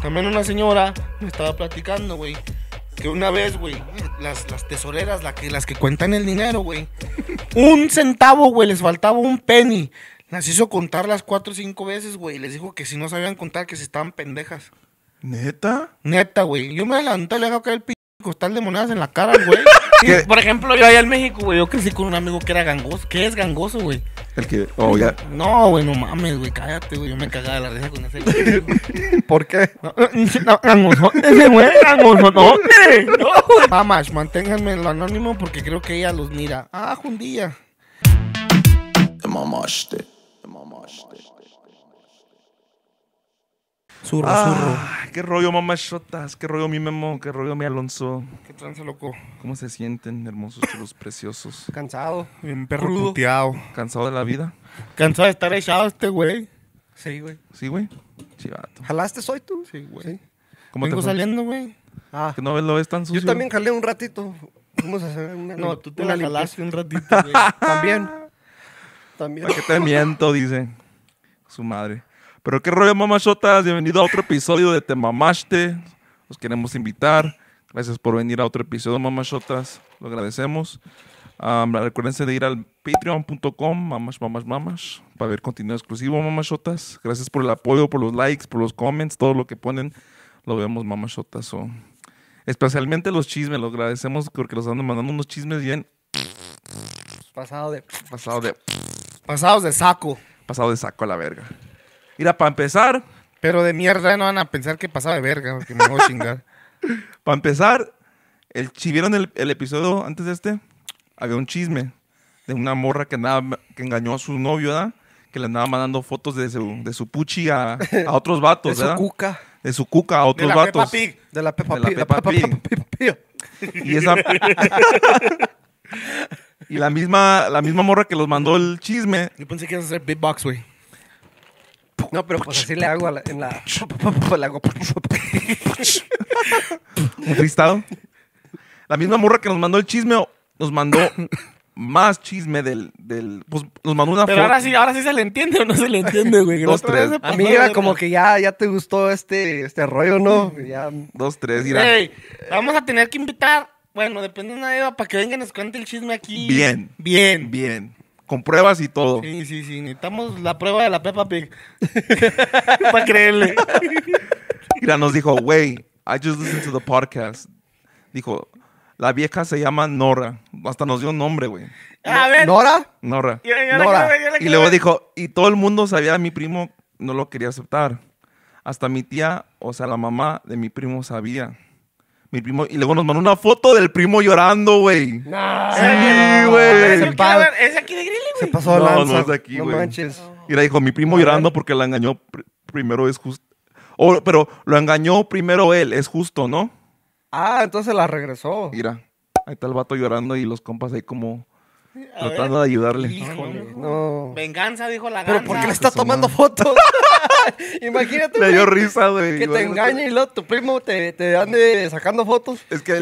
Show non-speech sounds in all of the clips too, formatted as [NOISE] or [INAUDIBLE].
También una señora me estaba platicando, güey, que una vez, güey, las, tesoreras, que, las que cuentan el dinero, güey, un centavo, güey, les faltaba un penny. Las hizo contar las cuatro o cinco veces, güey, les dijo que si no sabían contar, que se estaban pendejas. ¿Neta? Neta, güey. Yo me adelanté, le dejé caer el pico costal de monedas en la cara, güey por ejemplo, yo allá en México, güey, yo crecí con un amigo que era gangoso. ¿Qué es gangoso, güey? El que. Oh, no, güey, no mames, güey, cállate, güey. Yo me cagaba de la reja con ese güey. [LAUGHS] ¿Por qué? [LAUGHS] No, gangoso. Ese güey, gangoso, no, Mamas, manténganme en lo anónimo porque creo que ella los mira. Ah, un día. Te Zurro, ah, zurro. Qué rollo, mamá mamachotas. Qué rollo, mi Memo. Qué rollo, mi Alonso. Qué trance, loco. ¿Cómo se sienten, hermosos, chulos, preciosos? Cansado. Bien perruteado. Cansado de la vida. Cansado de estar echado este güey. Sí, güey. Sí, güey. Chivato. ¿Jalaste soy tú? Sí, güey. ¿Cómo Vengo saliendo, güey. Ah. Que no ves, lo ves tan sucio. Yo también jalé un ratito. Vamos a hacer una No, tú te la jalaste un ratito, [LAUGHS] güey. también. También. ¿Para qué te miento? Dice su madre. Pero qué rollo, mamachotas. Bienvenido a otro episodio de Te Mamaste. Los queremos invitar. Gracias por venir a otro episodio, mamachotas. Lo agradecemos. Um, de ir al patreon.com, mamás mamás mamas, para ver contenido exclusivo, mamachotas. Gracias por el apoyo, por los likes, por los comments, todo lo que ponen. Lo vemos, mamachotas. Especialmente los chismes, los agradecemos porque los andan mandando unos chismes bien. Pasado de. Pasado de. Pasados de saco. Pasado de saco a la verga. Mira, para empezar. Pero de mierda no van a pensar que pasaba de verga, que me voy a chingar. [LAUGHS] para empezar, el, si vieron el, episodio antes de este, había un chisme de una morra que, andaba, que engañó a su novio, ¿verdad? Que le andaba mandando fotos de su, de su puchi a, a [LAUGHS] otros vatos, ¿verdad? de su cuca. De su cuca a otros vatos. De la Peppa Pig. De la Peppa, Pig. La Peppa Pig. [LAUGHS] Y esa... y la misma, la misma morra que los mandó el chisme. Yo pensé que ibas a hacer beatbox, güey. No, pero pues así le hago la, en la. [LAUGHS] Le Un freestyle. [LAUGHS] La misma morra que nos mandó el chisme nos mandó más chisme del. pues nos mandó una Pero ahora sí, ahora sí se le entiende o no se le entiende, güey. Dos, tres. Amiga, como que ya, te gustó este, este rollo, ¿no? Ya. Dos, tres, vamos a tener que invitar. Bueno, depende de una Eva para que venga y nos cuente el chisme aquí. Bien. Bien. Bien con pruebas y todo. Sí, sí, sí. Necesitamos la prueba de la Peppa Pig. [LAUGHS] Para creerle. Mira, nos dijo, güey, I just listened to the podcast. Dijo, la vieja se llama Nora. Hasta nos dio un nombre, güey. ¿Nora? Nora. y luego dijo, y todo el mundo sabía, mi primo no lo quería aceptar. Hasta mi tía, o sea, la mamá de mi primo sabía. Mi primo, y luego nos mandó una foto del primo llorando, güey. sí, güey. ¿Es es aquí de Grilly, güey. Se pasó la lanza. No, es de aquí, güey. Y dijo, mi primo llorando porque la engañó primero es justo. pero lo engañó primero él, es justo, ¿no? Ah, entonces la regresó. Mira, ahí está el vato llorando y los compas ahí como tratando de ayudarle. Venganza, dijo la Pero ¿por qué le está pues, tomando fotos? [LAUGHS] Imagínate. Le dio risa, güey. Que te engañe y luego tu primo te, te ande sacando fotos.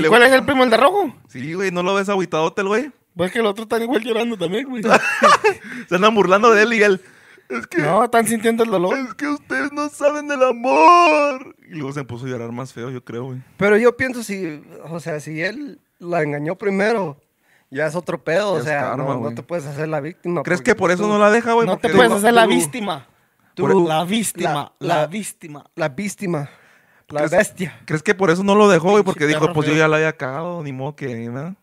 cuál es el primo, el de rojo? Sí, güey, ¿no lo ves aguitadote, güey? Pues que el otro está igual llorando también, güey. [LAUGHS] Se andan burlando de él y él... que, no, están sintiendo el dolor. Es que ustedes no saben del amor. Y luego se puso a llorar más feo, yo creo, güey. Pero yo pienso si, o sea, si él la engañó primero, ya es otro pedo, o sea, no, te puedes hacer la víctima. ¿Crees que por eso no la deja, güey? No te puedes hacer la víctima. E- la víctima, la, víctima. La víctima. La bestia. ¿Crees que por eso no lo dejó, güey? Porque dijo, pues yo ya la había cagado, ni modo que, nada.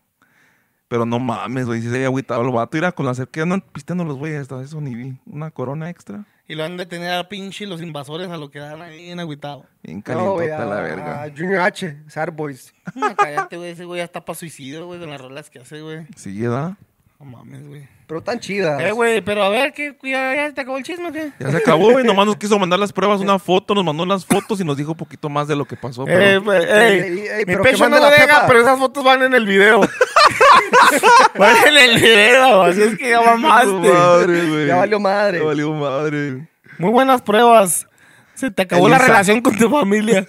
Pero no mames, güey, si se había agüitado el vato. irá con la cerquera piste, no los a estar, eso ni vi. Una corona extra. Y lo han detenido a pinche los invasores a lo que dan ahí en agüitado. Bien calientota la verga. A Junior H, Sarboys. No, ah, cállate, güey, ese güey ya está para suicidio, güey, con las rolas que hace, güey. Sí, ¿verdad? No mames, güey. Pero tan chida Eh, güey, pero a ver, ¿qué, ya, se te acabó el chisme, ¿qué? Ya se acabó, güey. Nomás nos [LAUGHS] quiso mandar las pruebas, una foto, nos mandó las fotos y nos dijo un poquito más de lo que pasó. Eh, pero... Eh, güey, pecho no lo deja, pero esas fotos van en el video. [LAUGHS] van en el video, así es que ya [LAUGHS] mamaste. güey. Ya valió madre. Ya valió madre. Muy buenas pruebas. Se te acabó la relación con tu familia.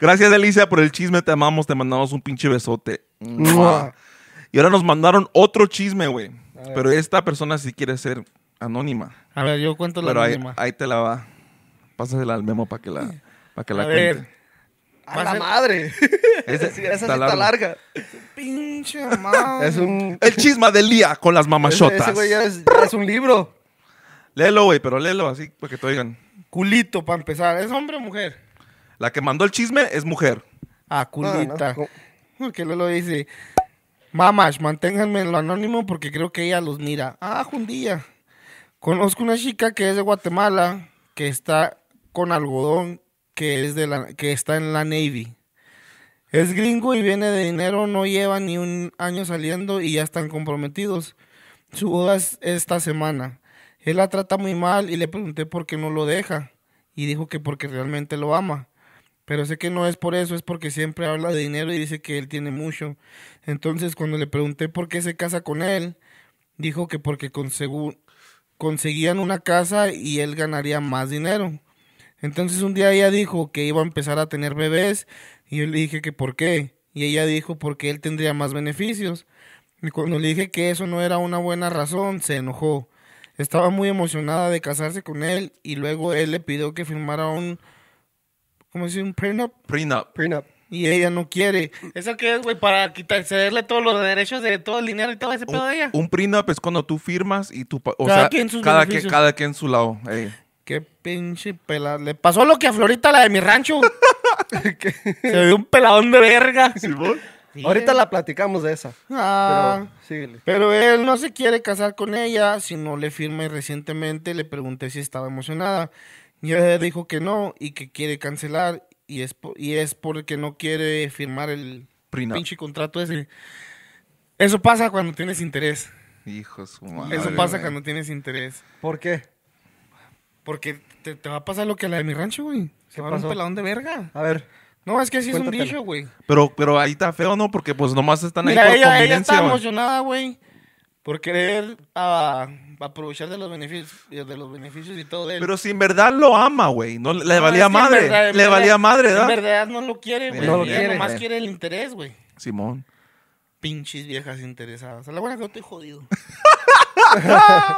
Gracias, Alicia, por el chisme. Te amamos, te mandamos un pinche besote. ¡Mua! Y ahora nos mandaron otro chisme, güey. Pero esta persona sí quiere ser anónima. A ver, yo cuento la Pero ahí, te la va. Pásasela al memo para que la, para que la A ver. ¡A la madre! [LAUGHS] Esa sí está larga. Pinche [LAUGHS] mamá. Es un. El chisme de día con las mamachotas. ya es, un libro. Léelo, güey, pero léelo así para que te oigan. Culito, para empezar. ¿Es hombre o mujer? La que mandó el chisme es mujer. Ah, culita. Porque ah, no, dice, Mamas, manténganme en lo anónimo porque creo que ella los mira. Ah, un día. Conozco una chica que es de Guatemala, que está con algodón, que, es de la, que está en la Navy. Es gringo y viene de dinero, no lleva ni un año saliendo y ya están comprometidos. Su boda es esta semana. Él la trata muy mal y le pregunté por qué no lo deja. Y dijo que porque realmente lo ama. Pero sé que no es por eso, es porque siempre habla de dinero y dice que él tiene mucho. Entonces, cuando le pregunté por qué se casa con él, dijo que porque conseguían una casa y él ganaría más dinero. Entonces un día ella dijo que iba a empezar a tener bebés y yo le dije que por qué. Y ella dijo porque él tendría más beneficios. Y cuando le dije que eso no era una buena razón, se enojó. Estaba muy emocionada de casarse con él y luego él le pidió que firmara un ¿Cómo se dice? Un prenup. Prenup. Prenup. Y ella no quiere. ¿Eso qué es, güey? Para quitar, cederle todos los derechos de todo el dinero y todo ese pedo de ella. Un prenup es cuando tú firmas y tú. O cada quien sus cada, que, cada quien en su lado. Qué pinche pelada. Le pasó lo que a Florita, la de mi rancho. [LAUGHS] se vio un peladón de verga. Ahorita la platicamos de esa. Ah, pero, pero, él no se quiere casar con ella, Si no le firma recientemente le pregunté si estaba emocionada. Y ella dijo que no y que quiere cancelar y es, y es porque no quiere firmar el pinche contrato ese. Eso pasa cuando tienes interés. hijos Eso pasa cuando tienes interés. ¿Por qué? Porque te, va a pasar lo que la de mi rancho, güey. Se va a dar un peladón de verga. A ver. No, es que así es un dicho, güey. Pero, pero ahí está feo, ¿no? Porque pues nomás están ahí por ella, conveniencia, está emocionada, güey. Por querer a... Ah, aprovechar de los beneficios, de los beneficios y todo de él. Pero si en verdad lo ama, güey. No, le valía madre. le valía madre, ¿verdad? En verdad no lo quiere, güey. No lo quiere. Nomás quiere el interés, güey. Simón. Pinches viejas interesadas. A la buena que no estoy jodido. [LAUGHS]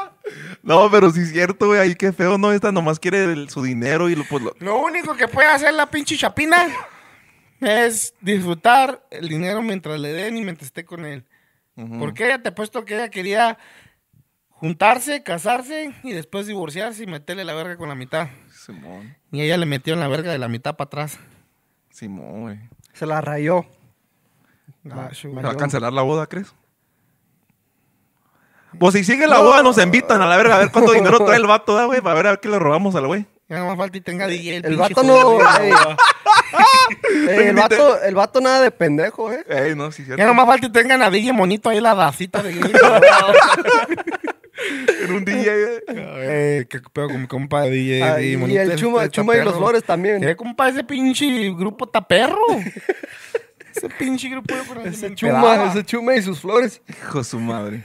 no, pero si es cierto, güey. Ahí qué feo, ¿no? Esta nomás quiere su dinero y lo, pues, lo... único que puede hacer la pinche chapina es disfrutar el dinero mientras le den y mientras esté con él. Porque ella te ha puesto que ella quería juntarse, casarse y después divorciarse y meterle la verga con la mitad. Simón. Y ella le metió en la verga de la mitad para atrás. Simón, güey. Se la rayó. La, ah, ¿Va a cancelar la boda, crees? Pues si sigue la boda, nos invitan a la verga a ver cuánto dinero trae el vato, güey, para ver a ver qué le robamos al güey. Ya más falta y tenga DJ. El, el vato no. [LAUGHS] el, vato, el vato nada de pendejo, eh. Ey, no, sí, cierto. Ya nomás falta y tengan a DJ monito ahí la dacita de [LAUGHS] en un DJ. [LAUGHS] Eh, que pedo con mi compa DJ. Ah, y, el este Chuma, el Chuma y los Flores también. ¿Qué compa ese pinche grupo taperro? [LAUGHS] ese pinche grupo Ese Chuma, ese Chuma y sus flores. Hijo de su madre.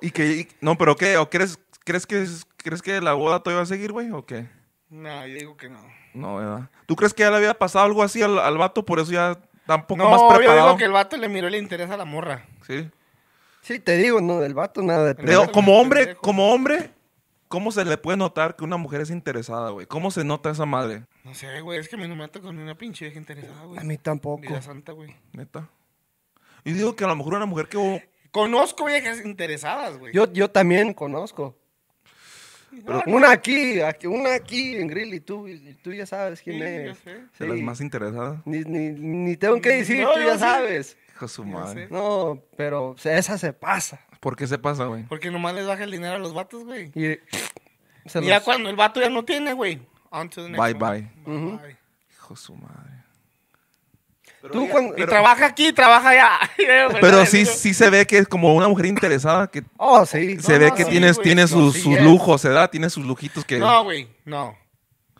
Y que, no, pero ¿qué? ¿O crees, que, ¿Crees que la boda todavía va a seguir, güey? ¿O qué? No, yo digo que no. No, ¿verdad? ¿Tú crees que ya le había pasado algo así al, vato? Por eso ya tampoco más preparado. No, yo digo que el vato le miró y le a la morra. Sí. Sí, te digo, no, del vato nada de Pero como hombre, como hombre, ¿cómo se le puede notar que una mujer es interesada, güey? ¿Cómo se nota esa madre? No sé, güey, es que me no mato con una pinche vieja interesada, güey. A mí tampoco. Vida santa, güey. Neta. Y digo que a lo mejor una mujer que... Conozco viejas interesadas, güey. Yo, yo también conozco. una aquí, una aquí en Grilly, tú, ya sabes quién es. Sí. más interesada Ni, ni, ni tengo que decir, tú ya sabes. Hijo su madre. No, pero esa se pasa. ¿Por qué se pasa, güey? Porque nomás les baja el dinero a los vatos, güey. Y ya cuando el vato ya no tiene, güey. Bye, bye. bye, de Hijo su madre. Tú, cuando, y trabaja aquí, trabaja allá. [LAUGHS] Pues, pero sí, sí se ve que es como una mujer interesada que oh, sí. se ve que tienes, tiene sus, sus lujos, ¿verdad? Tiene sus lujitos que. No, güey, no.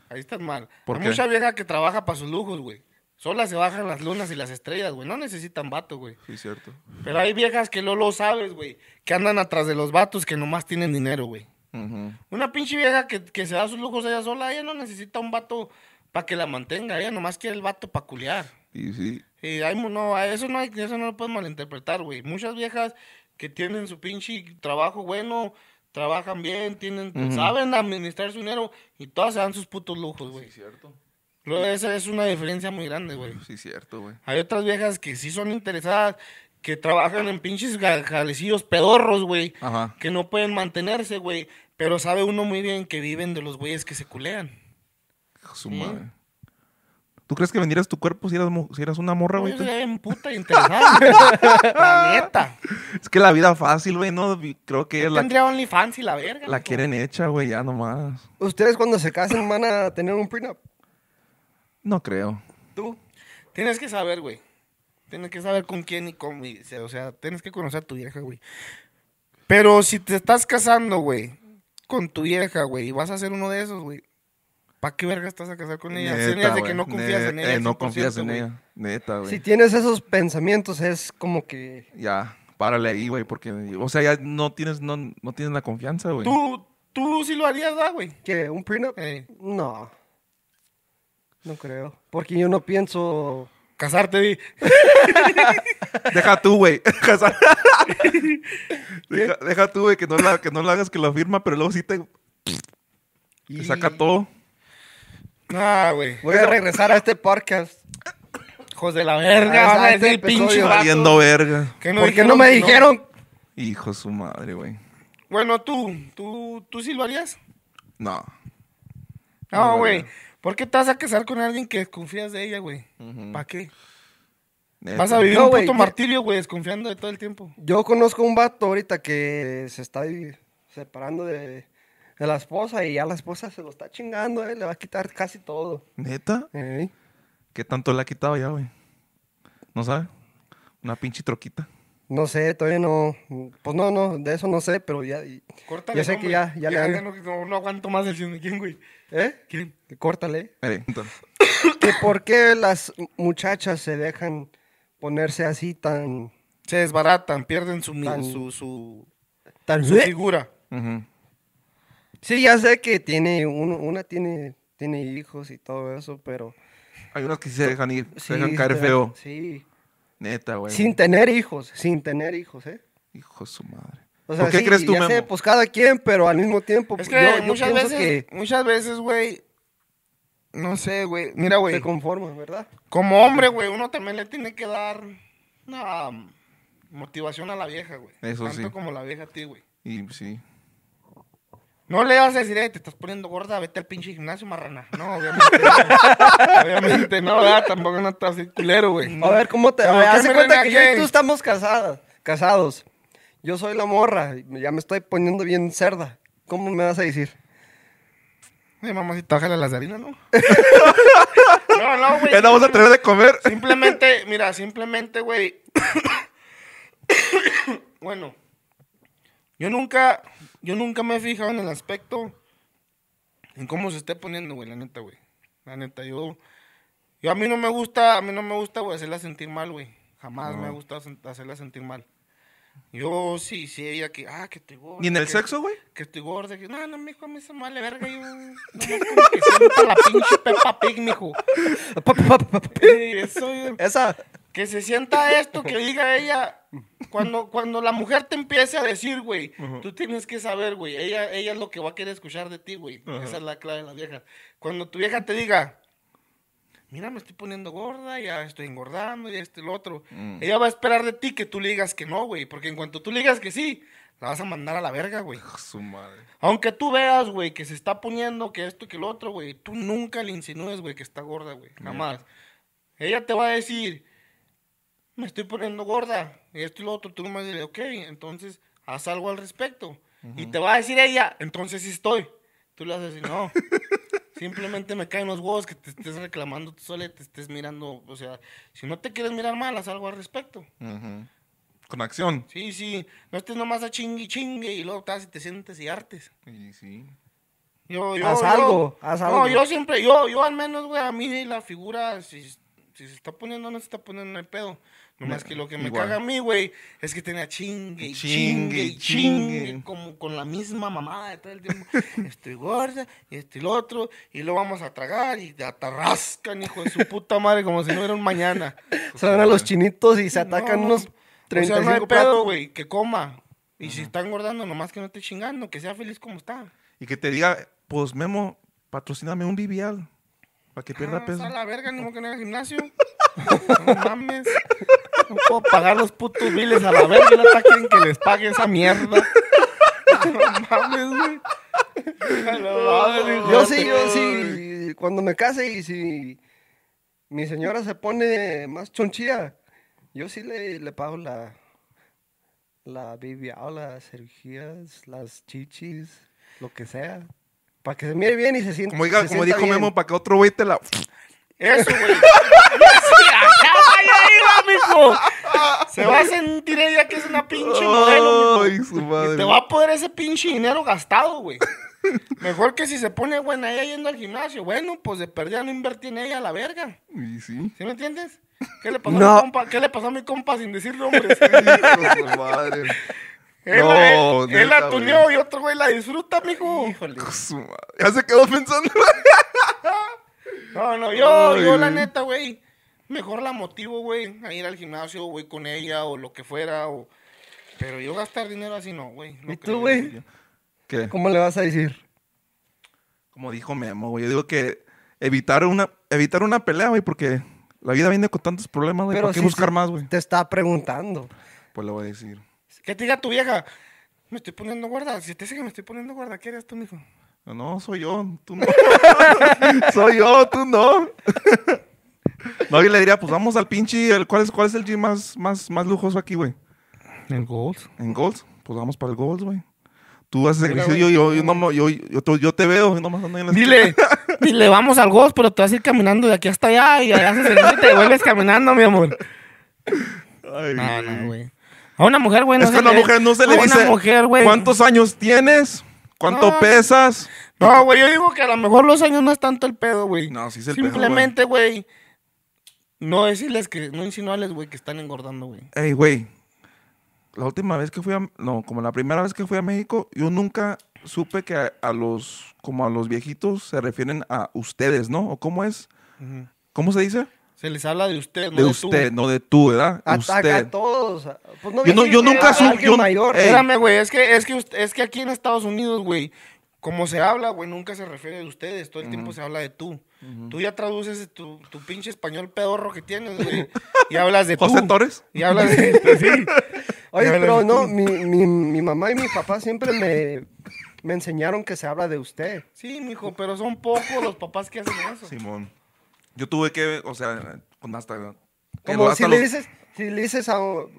Ahí estás mal. Hay mucha vieja que trabaja para sus lujos, güey. Solas se bajan las lunas y las estrellas, güey. No necesitan vato, güey. Sí, cierto. Pero hay viejas que no lo sabes, güey. Que andan atrás de los vatos que nomás tienen dinero, güey. Una pinche vieja que, se da sus lujos ella sola, ella no necesita un vato para que la mantenga. Ella nomás quiere el vato para culiar. Y sí. Y hay, no, eso no, eso no lo puedes malinterpretar, güey. Muchas viejas que tienen su pinche trabajo bueno, trabajan bien, tienen, saben administrar su dinero y todas se dan sus putos lujos, güey. Sí, cierto esa es una diferencia muy grande, güey. Sí, cierto, güey. Hay otras viejas que sí son interesadas, que trabajan en pinches jalecillos pedorros, güey. Ajá. Que no pueden mantenerse, güey. Pero sabe uno muy bien que viven de los güeyes que se culean. Su madre. ¿Tú crees que vendieras tu cuerpo si eras, si eras una morra, güey? Pues, puta interesada. la neta. Es que la vida fácil, güey, no creo que... es la... Tendría OnlyFans y la verga. La quieren hecha, güey, ya nomás. ¿Ustedes cuando se casen van a tener un prenup? No creo. Tú tienes que saber, güey. Tienes que saber con quién y cómo. o sea, tienes que conocer a tu vieja, güey. Pero si te estás casando, güey, con tu vieja, güey, y vas a ser uno de esos, güey, ¿Para qué verga estás a casar con ella? de que no eh, confías en ella. no confías en Neta, Si tienes esos pensamientos, es como que. Ya, párale ahí, güey, porque. O sea, ya no tienes, no, tienes la confianza, güey. Tú, tú sí lo harías, güey. ¿Qué? ¿Un prenup? Eh. No. No creo. Porque yo no pienso casarte, [LAUGHS] deja tú, güey. [LAUGHS] deja, tú, güey, que, no lo que no hagas que lo firma, pero luego sí te, te saca todo. Ah, güey. Voy a regresar a este podcast. Hijos de la verga, Ah, es este pinche verga. ¿Qué ¿Por qué no me dijeron? Hijo de su madre, güey. Bueno, tú, tú, tú sí lo harías. No. No, güey. ¿Por qué te vas a casar con alguien que desconfías de ella, güey? ¿Para qué? Vas a vivir un puto martirio, güey, desconfiando de todo el tiempo. Yo conozco un vato ahorita que se está separando de, la esposa y ya la esposa se lo está chingando, eh, le va a quitar casi todo. ¿Neta? ¿Qué tanto le ha quitado ya, güey? ¿No sabe? Una pinche troquita. No sé, todavía no. Pues no, no, de eso no sé, pero ya. Córtale. Ya sé que ya, ya, le no, no, aguanto más el ¿Quién, güey? ¿Eh? ¿Quién? Córtale. Vale, ¿Que ¿Por qué las muchachas se dejan ponerse así tan. Se desbaratan, pierden su, tan, su, su, su figura. Sí, ya sé que tiene una tiene, tiene hijos y todo eso, pero. Hay unas que se dejan ir, se dejan caer feo. Sí. Neta, güey. Sin tener hijos, sin tener hijos, ¿eh? Hijo de su madre. O sea, qué crees tú, ya Sé, pues cada quien, pero al mismo tiempo. Es pues, que muchas, veces, muchas veces, güey, no sé, güey. Mira, güey. Se conformas, ¿verdad? Como hombre, güey, uno también le tiene que dar una motivación a la vieja, güey. Eso Tanto como la vieja a ti, güey. Y pues, sí. No le vas a decir, te estás poniendo gorda, vete al pinche gimnasio, marrana. No, obviamente. no. [LAUGHS] obviamente, no, tampoco no estás así culero, güey. A ver, ¿cómo te.? Haz cuenta que yo y tú estamos casadas, casados. Yo soy la morra, ya me estoy poniendo bien cerda. ¿Cómo me vas a decir? Mi mamacita, bájale las harinas, ¿no? [LAUGHS] no, no, güey. Ya vamos a tener de comer. Simplemente, mira, simplemente, güey. [COUGHS] bueno yo nunca, yo nunca me he fijado en el aspecto, en cómo se esté poniendo, güey, la neta, güey. La neta, yo, yo a mí no me gusta, a mí no me gusta, güey, hacerla sentir mal, güey. Jamás me ha gustado hacerla sentir mal. Yo sí, sí, ella que, ah, que estoy gorda. ¿Y en el sexo, güey? Que estoy gorda, que, no, no, mijo, a mí se me vale verga, yo, no, que sienta la pinche Peppa Pig, [LAUGHS] Esa. Que se sienta esto, que diga ella, cuando, cuando la mujer te empiece a decir, güey, tú tienes que saber, güey, ella, ella es lo que va a querer escuchar de ti, güey. Esa es la clave de la vieja. Cuando tu vieja te diga, mira, me estoy poniendo gorda, ya estoy engordando, y este, el otro. Mm. Ella va a esperar de ti que tú le digas que no, güey, porque en cuanto tú le digas que sí, la vas a mandar a la verga, güey. [LAUGHS] Su madre. Aunque tú veas, güey, que se está poniendo que esto y que el otro, güey, tú nunca le insinúes, güey, que está gorda, güey, jamás. más. Ella te va a decir, me estoy poniendo gorda, y esto y lo otro, tú me dices, ok, entonces haz algo al respecto. Y te va a decir ella, entonces sí estoy. Tú le vas no, [LAUGHS] simplemente me caen los huevos que te estés reclamando tú sola te estés mirando, o sea, si no te quieres mirar mal, haz algo al respecto. Con acción. Sí, sí, no estés nomás a chingui chingue y luego estás te sientes y artes. Sí, sí. Yo, haz algo, haz algo. No, yo siempre, yo, yo al menos, güey, a mí la figura, si, se está poniendo no se está poniendo, en el pedo. Nomás que lo que me caga a mí, güey, es que tenía chingue y chingue y chingue, como con la misma mamada de todo el tiempo. [LAUGHS] estoy gorda y estoy el otro, y lo vamos a tragar y te atarrascan, hijo de su puta madre, como si no era un mañana. Salen [LAUGHS] a los chinitos y se atacan unos 35 o sea, güey, que coma. Y si está engordando, nomás que no esté chingando, que sea feliz como está. Y que te diga, pues Memo, patrocíname un vivial. Para que pierda ah, peso. A la verga, ni ah. que no haga gimnasio. [LAUGHS] no mames. No puedo pagar los putos miles a la verga. No quieren que les pague esa mierda. No mames, güey. yo sí, yo sí. Cuando me case y si mi señora se pone más chonchía, yo sí le, le pago la, la bibia, las cirugías, las chichis, lo que sea. Para que se mire bien y se sienta. Como, como dijo Memo, para que otro güey te la. Eso, güey. [LAUGHS] Se va a sentir ella que es una pinche modelo. Ay, su madre. Y te va a poder ese pinche dinero gastado, güey. Mejor que si se pone buena ella yendo al gimnasio. Bueno, pues de perdida no invertí en ella a la verga. Y sí. ¿Sí me entiendes? ¿Qué le pasó, a, mi compa? ¿Qué le pasó a mi compa sin decir hombre? [LAUGHS] su madre. Él, no, él, la tuñó y otro güey la disfruta, mijo. Ya se quedó pensando. [LAUGHS] no, no, yo, yo la neta, güey. Mejor la motivo, güey, a ir al gimnasio, güey, con ella o lo que fuera. O... Pero yo gastar dinero así no, güey. ¿Y tú, güey? ¿Qué? ¿Cómo le vas a decir? Como dijo Memo, güey. Yo digo que evitar una, evitar una pelea, güey, porque la vida viene con tantos problemas, güey. qué buscar más, güey? Te está preguntando. Pues le voy a decir. ¿Qué te diga tu vieja, me estoy poniendo guarda. Si te dice que me estoy poniendo guarda, ¿quién eres tú, mijo? No, no, soy yo, tú no. [LAUGHS] soy yo, tú no. [LAUGHS] no, yo le diría, pues vamos al pinche, ¿cuál, es, ¿cuál es el gym más, más, más lujoso aquí, güey? En Golds. En Golds, pues vamos para el Golds, güey. Tú haces ejercicio, yo, yo, yo, yo, te veo, nomás en la Dile, [LAUGHS] dile, vamos al Golds, pero te vas a ir caminando de aquí hasta allá y haces y te vuelves caminando, mi amor. Ay, no, no, güey. A una mujer, güey. es que a una mujer no se le dice. ¿Cuántos años tienes? ¿Cuánto pesas? No, güey, yo digo que a lo mejor los años no es tanto el pedo, güey. No, sí es el Simplemente, güey. No decirles que, no insinuarles, güey, que están engordando, güey. Ey, güey. La última vez que fui a, no, como la primera vez que fui a México, yo nunca supe que a, los, como a los viejitos se refieren a ustedes, ¿no? ¿O cómo es? ¿Cómo se dice? Se les habla de usted, no de, usted, no de tú, ¿verdad? A, usted. Pues a, todos. yo, nunca supe. Yo... güey. Es que, es, es que aquí en Estados Unidos, güey, como se habla, güey, nunca se refiere de ustedes. Todo el tiempo se habla de tú. Tú ya traduces tu, pinche español pedorro que tienes, güey. Y hablas de tú. Torres? Y hablas de. [LAUGHS] Pues sí. Oye, pero no, mi, mi, mi mamá y mi papá siempre me me enseñaron que se habla de usted. Sí, mijo, pero son pocos los papás que hacen eso. Simón. Yo tuve que, o sea, con hasta. Como si, le dices, si le dices a,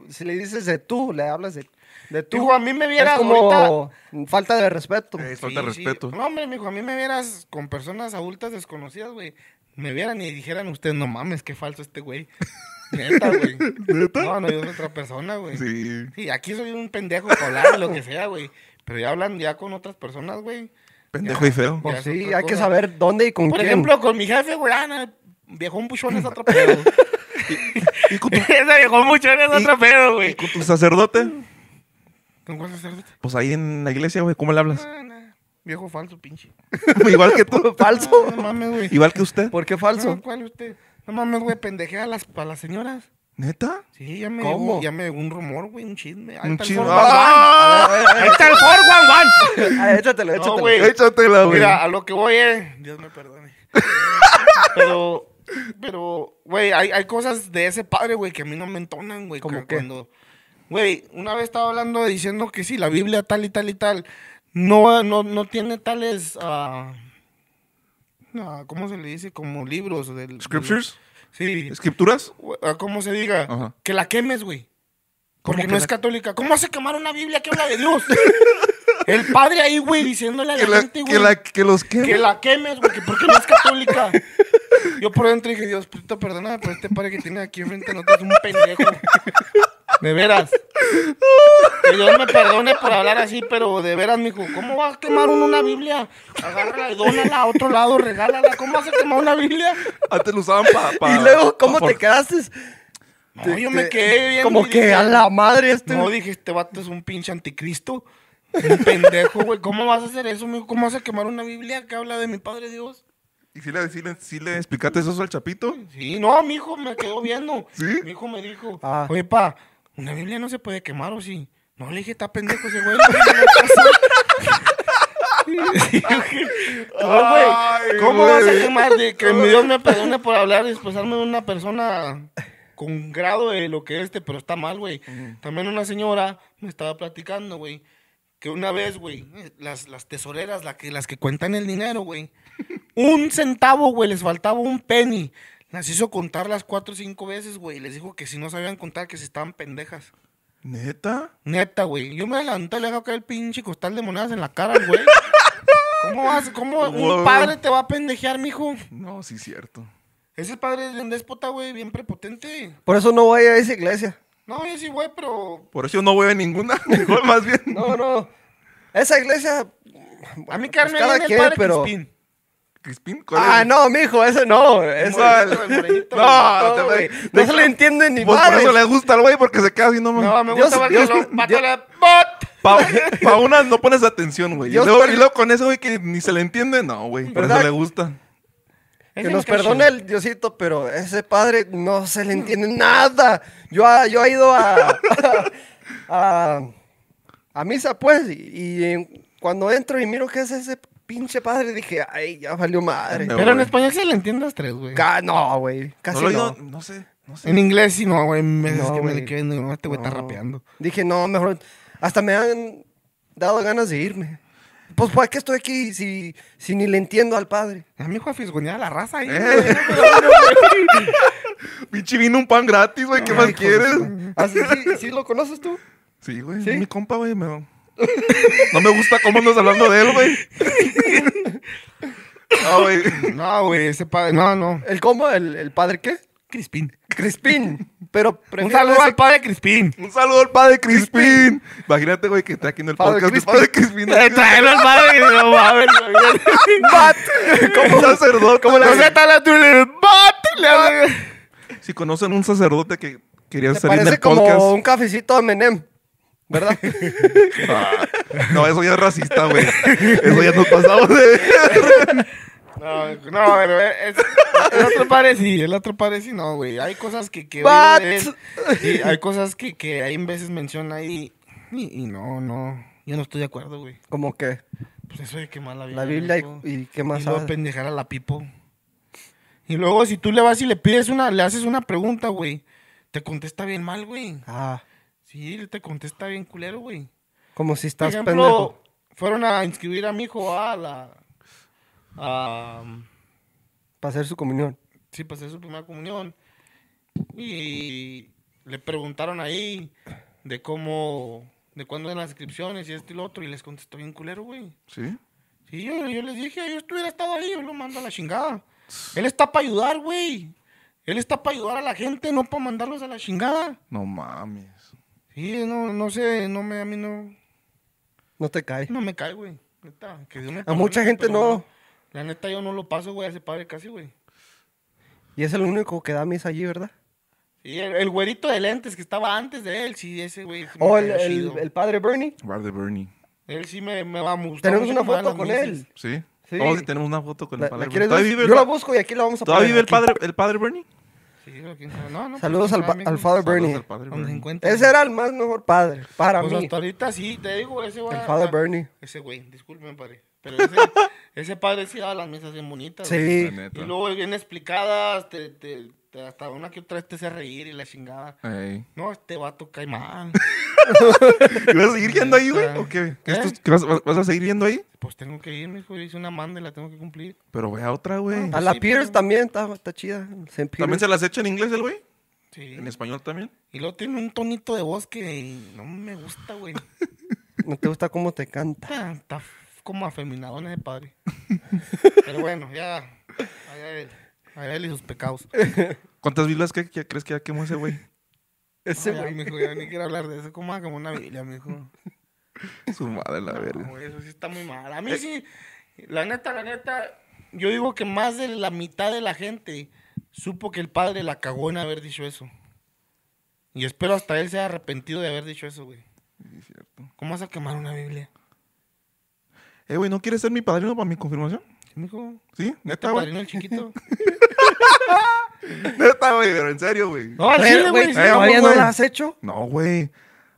si le dices de tú, le hablas de, de tú. hijo a mí me vieras como falta de respeto. falta de respeto. No, hombre, mijo, a mí me vieras con personas adultas desconocidas, güey. Me vieran y dijeran ustedes, no mames, qué falso este güey. [LAUGHS] Neta, güey. ¿Neta? No, no, yo soy otra persona, güey. Sí. Sí, aquí soy un pendejo colar lo que sea, güey. Pero ya hablan ya con otras personas, güey. Pendejo y feo. Pues sí, hay que saber dónde y con quién. Por ejemplo, con mi jefe, güey, ah, un buchón es otro [LAUGHS] pedo. ¿Y, con [LAUGHS] Ese viejón buchón es otro güey. ¿Y con tu sacerdote? ¿Con cuál sacerdote? Pues ahí en la iglesia, güey, ¿cómo le hablas? Ah, Viejo falso, pinche. [LAUGHS] Igual que tú, falso. No, mames, güey. Igual que usted. ¿Por qué falso? No, ¿Cuál usted? No mames, güey, pendejea a las, señoras. ¿Neta? Sí, ya me ¿Cómo? ya me un rumor, güey, un chisme. un chisme. El ¡Ah! Ahí eh, está el por eh, eh. Juan Juan! Ah, échatelo, échatelo. güey. Échatelo, güey. Mira, a lo que voy, eh. Dios me perdone. Pero pero, güey, hay, cosas de ese padre, güey, que a mí no me entonan, güey. Como cuando, güey, una vez estaba hablando diciendo que sí, la Biblia tal y tal y tal, no, no, tiene tales, uh, ¿cómo se le dice? Como libros. Del, ¿Scriptures? sí. ¿Escripturas? Ah, ¿Cómo se diga? Que la quemes, güey. Porque no es católica. ¿Cómo hace quemar una Biblia que habla de Dios? [LAUGHS] El padre ahí, güey, diciéndole a la, gente, güey. Que, que los quemes. Que la quemes, güey, porque no es católica. [LAUGHS] Yo por dentro dije, Dios, puta, pues, perdona, pero este padre que tiene aquí enfrente no te es un pendejo. De veras. Que Dios me perdone por hablar así, pero de veras, mijo, ¿cómo vas a quemar una Biblia? Agárrala y dónala a otro lado, regálala. ¿Cómo vas a quemar una Biblia? Antes lo usaban para. y luego, ¿cómo te quedaste? No, yo me quedé bien. Como que a la madre este. No, dije, este vato es un pinche anticristo. Un pendejo, güey. ¿Cómo vas a hacer eso, mijo? ¿Cómo vas a quemar una Biblia que habla de mi Padre Dios? ¿Y si le, explicaste eso al chapito? Sí, no, mi hijo me quedó viendo. Mi hijo me dijo, ah. oye, pa, una Biblia no se puede quemar, ¿o sí? No, le dije, está pendejo ese güey. no, [LAUGHS] güey, ¿Cómo vas a quemar? De que Dios me perdone por hablar y expresarme de una persona con grado de lo que es este, pero está mal, güey. También una señora me estaba platicando, güey, que una vez, güey, las, las tesoreras, la que, las que cuentan el dinero, güey, un centavo, güey, les faltaba un penny. Las hizo contar las cuatro o cinco veces, güey. Les dijo que si no sabían contar, que se estaban pendejas. ¿Neta? Neta, güey. Yo me adelanté y le hago caer el pinche costal de monedas en la cara, güey. [LAUGHS] ¿Cómo vas? ¿Cómo un padre te va a pendejear, mijo? No, sí, cierto. Ese padre es un déspota, güey, bien prepotente. Por eso no voy a esa iglesia. No, yo sí voy, pero. Por eso no voy a ninguna. [LAUGHS] más bien. no, no. Esa iglesia. A mí, Carmen, pues, cada el pero ah, no, mijo, ese no. Ese... no, [LAUGHS] no, te No, no se le entiende ni pues Por eso le gusta al güey, porque se queda así No, me gusta Dios, Dios, Mátale. bot. pa una no pones atención, güey. Y luego, con eso, güey, que ni se le entiende, no, güey. pero eso le gusta. Que nos perdone el Diosito, pero ese padre no se le entiende nada. Yo, yo he ido a, [LAUGHS] a, a, misa, pues, y, y, cuando entro y miro qué es ese pinche padre, dije, ay, ya valió madre. Pero en español sí le entiendas tres, güey. no, güey, casi no. no. sé, En inglés sí, no, güey. me- es No, que me güey. este güey está rapeando. Dije, no, mejor. Hasta me han dado ganas de irme. Pues, ¿para qué estoy aquí si, si ni le entiendo al padre? A mi hijo a la raza ahí. Pinche eh. [LAUGHS] vino un pan gratis, güey. ¿Qué ah, más quieres? Así, ah, sí, lo conoces tú? Sí, güey. ¿Sí? Mi compa, güey, me no me gusta cómo andas hablando de él, güey. [LAUGHS] No, güey. No, güey, ese padre. No, no. ¿El cómo? ¿El, el padre qué? Crispín. Crispín. Pero Un saludo al padre Crispín. Un saludo al padre Crispín. Imagínate, güey, que está aquí en el podcast. El padre Crispín. en eh, al padre no Como [LAUGHS] un sacerdote. cómo está la Bat. Si conocen un sacerdote que quería salir del parece como un cafecito de Menem. ¿Verdad? Ah, no, eso ya es racista, güey. Eso ya nos pasamos de No, no, pero es, el otro parece sí, el otro parece sí, no, güey. Hay cosas que, que hay cosas que, que hay veces menciona y, y, no, no, yo no estoy de acuerdo, güey. ¿Cómo qué? Pues eso de quemar la Biblia. La Biblia y, qué más. Y luego pendejar a la pipo. Y luego si tú le vas y le pides una, le haces una pregunta, güey, te contesta bien mal, güey. Ah. Sí, él te contesta bien culero, güey. Como si estás Por Fueron a inscribir a mi hijo a la. A, para hacer su comunión. Sí, para hacer su primera comunión. Y le preguntaron ahí de cómo. de cuándo eran las inscripciones y esto y lo otro. Y les contestó bien culero, güey. Sí. Sí, yo, yo les dije, yo estuviera estado ahí, yo lo mando a la chingada. Él está para ayudar, güey. Él está para ayudar a la gente, no para mandarlos a la chingada. No mames. Sí, no, no sé, no me, a mí no. No te cae. No me cae, güey. que a mucha gente no. La neta, yo no lo paso, güey, a ese padre casi, güey. Y es el único que da misa allí, ¿verdad? Sí, el, güerito de lentes que estaba antes de él, sí, ese güey. Oh, ¿O el, padre Bernie. Padre Bernie. Él sí me, me va a gustar. Tenemos una foto con él. Sí. Sí. tenemos una foto con el padre Bernie. Yo la busco y aquí la vamos a poner. ¿Todavía vive el padre, el padre Bernie? Pues, Saludos al, al Father Bernie. padre Bernie. Ese era el más mejor padre, para pues mí. Hasta ahorita sí, te digo, ese güey. El Father Bernie. Ese güey, disculpen, padre. Pero [LAUGHS] ese, padre sí daba las misas bien bonitas. Sí. Y luego bien explicadas, te, te, hasta una que otra vez te hace reír y la chingada. No, este vato cae mal. [LAUGHS] [LAUGHS] vas a seguir yendo ahí, güey? ¿O qué? ¿Eh? vas, a seguir yendo ahí? Pues tengo que irme, güey Hice una manda y la tengo que cumplir. Pero ve a otra, güey. A la Pierce también está, chida. ¿También se las echa en inglés el güey? Sí. ¿En español también? Y luego tiene un tonito de voz que no me gusta, güey. [LAUGHS] No te gusta cómo te canta. Está, como afeminadona de padre. [LAUGHS] Pero bueno, ya. Allá él. Allá él y sus pecados. ¿Cuántas vilas crees que ya quemó ese güey? Ese güey. No, mijo, ya ni quiero hablar de eso. Como como una Biblia, mijo. [LAUGHS] Su madre, la verga. eso sí está muy mal. A mí sí, la neta, la neta, yo digo que más de la mitad de la gente supo que el padre la cagó en haber dicho eso. Y espero hasta él sea arrepentido de haber dicho eso, güey. Sí, cierto. ¿Cómo vas a quemar una Biblia? Eh, güey, ¿no quieres ser mi padrino para mi confirmación? Sí, mijo. ¿Sí? ¿Neta, ¿Este padrino el chiquito? [LAUGHS] [LAUGHS] Neta, güey, pero en serio, güey. No, güey. no la has hecho? No, güey.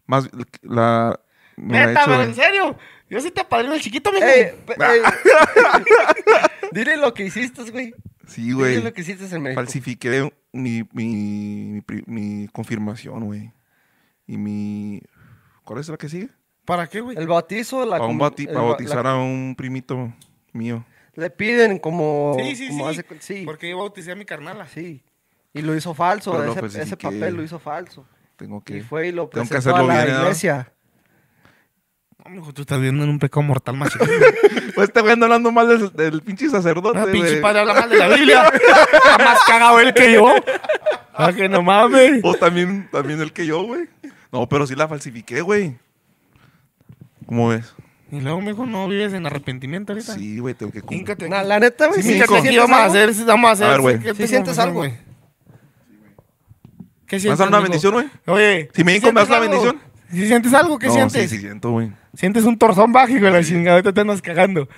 Más la. Neta, pero en serio. Yo sí te apadrino el chiquito, mijo. Eh, [LAUGHS] eh, [LAUGHS] dile lo que hiciste, güey. Sí, güey. lo que hiciste en Falsifiqué mi, mi, mi, confirmación, güey. Y mi. ¿Cuál es la que sigue? ¿Para qué, güey? El bautizo, la Para, un para bautizar a un primito mío le piden como... Sí, sí, como sí, hace, sí, Porque yo bauticé a mi carnala. Sí. Y lo hizo falso. ese, pues, papel lo hizo falso. Tengo que... Y fue y lo presentó tengo que hacerlo a la iglesia. No, hijo, tú estás viendo en un pecado mortal más [LAUGHS] Pues este güey anda hablando mal del, pinche sacerdote. Ah, El pinche padre habla mal de la [LAUGHS] Biblia. Está más cagado él que yo. ¿A ah, que no mames. O también, también él que yo, güey. No, pero sí la falsifiqué, güey. ¿Cómo ves? Y luego me dijo, no vives en arrepentimiento ahorita. Sí, güey, tengo que cumplir. Te... La, neta, güey. Sí, sí, vamos a hacer? Vamos a hacer. A güey. sientes algo, güey? ¿Qué sientes? ¿Me vas a dar una bendición, güey? Oye. Si me dijo, la bendición? ¿Si sientes algo? ¿Qué no, sientes? Sí, sí, siento, güey. Sientes un torzón bajo, güey, la Ahorita te andas cagando.